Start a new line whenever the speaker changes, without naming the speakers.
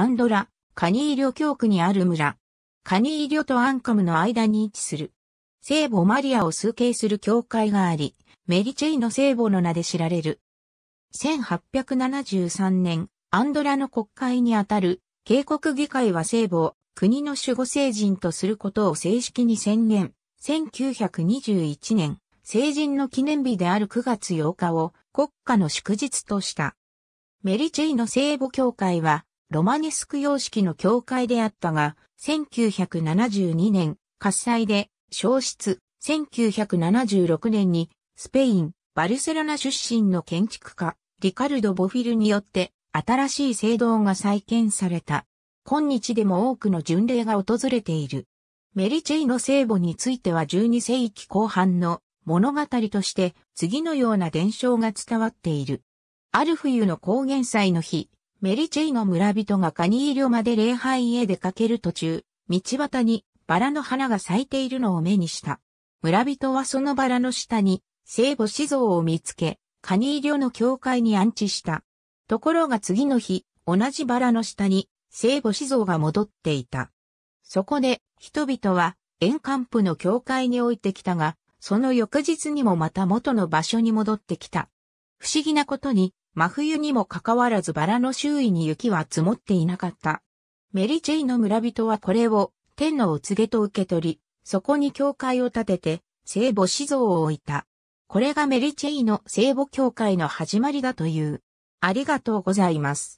アンドラ、カニーリョ教区にある村。カニーリョとアンカムの間に位置する。聖母マリアを崇敬する教会があり、メリチェイの聖母の名で知られる。1873年、アンドラの国会にあたる、警告議会は聖母を国の守護聖人とすることを正式に宣言。1921年、成人の記念日である9月8日を国家の祝日とした。メリチェイの聖母教会は、ロマネスク様式の教会であったが、1972年、喝災で消失、1976年にスペイン、バルセロナ出身の建築家、リカルド・ボフィルによって新しい聖堂が再建された。今日でも多くの巡礼が訪れている。メリチェイの聖母については12世紀後半の物語として次のような伝承が伝わっている。ある冬の高原祭の日、メリチェイの村人がカニーリョまで礼拝へ出かける途中、道端にバラの花が咲いているのを目にした。村人はそのバラの下に聖母子像を見つけ、カニーリョの教会に安置した。ところが次の日、同じバラの下に聖母子像が戻っていた。そこで人々は沿岸部の教会に置いてきたが、その翌日にもまた元の場所に戻ってきた。不思議なことに真冬にもかかわらずバラの周囲に雪は積もっていなかった。メリチェイの村人はこれを天のお告げと受け取り、そこに教会を建てて聖母子像を置いた。これがメリチェイの聖母教会の始まりだという。ありがとうございます。